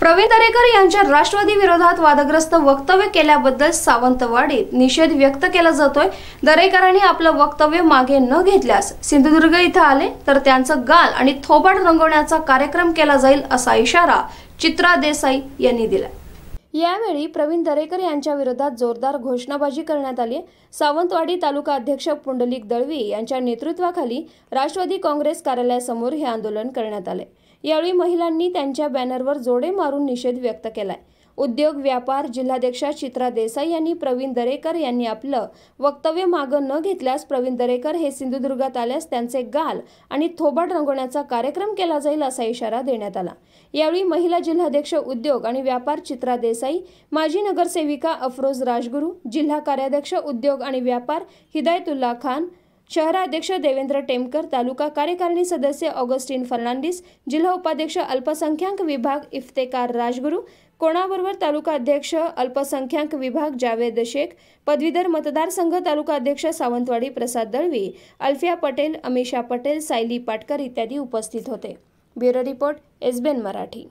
प्रवीण दरेकर यांच्या राष्ट्रवादी विरोधात वादग्रस्त वक्तव्य केल्याबद्दल सावंतवाडीत निषेध व्यक्त केला जातोय दरेकरांनी आपलं वक्तव्य मागे न घेतल्यास सिंधुदुर्ग इथं आले तर त्यांचं गाल आणि थोबाड रंगवण्याचा कार्यक्रम केला जाईल असा इशारा चित्रा देसाई यांनी दिला यावेळी प्रवीण दरेकर यांच्या विरोधात जोरदार घोषणाबाजी करण्यात आली सावंतवाडी तालुका अध्यक्ष पुंडलिक दळवी यांच्या नेतृत्वाखाली राष्ट्रवादी काँग्रेस कार्यालयासमोर हे आंदोलन करण्यात आले यावेळी महिलांनी त्यांच्या बॅनरवर जोडे मारून निषेध व्यक्त केलाय उद्योग व्यापार जिल्हाध्यक्षा चित्रा देसाई यांनी प्रवीण दरेकर यांनी आपलं वक्तव्य मागं न घेतल्यास प्रवीण दरेकर हे सिंधुदुर्गात आल्यास त्यांचे गाल आणि थोबाड रंगवण्याचा कार्यक्रम केला जाईल असा इशारा देण्यात आला यावेळी महिला जिल्हाध्यक्ष उद्योग आणि व्यापार चित्रा देसाई माजी नगरसेविका अफरोज राजगुरू जिल्हा कार्याध्यक्ष उद्योग आणि व्यापार हिदायतुल्ला खान शहराध्यक्ष देवेंद्र टेमकर तालुका कार्यकारिणी सदस्य ऑगस्टिन फर्नांडिस जिल्हा उपाध्यक्ष अल्पसंख्याक विभाग इफ्तेकार राजगुरू कोणाबरोबर तालुका अध्यक्ष अल्पसंख्याक विभाग जावेद शेख पदवीधर मतदारसंघ तालुका अध्यक्ष सावंतवाडी प्रसाद दळवी अल्फिया पटेल अमिषा पटेल सायली पाटकर इत्यादी उपस्थित होते ब्युरो रिपोर्ट एसबेन मराठी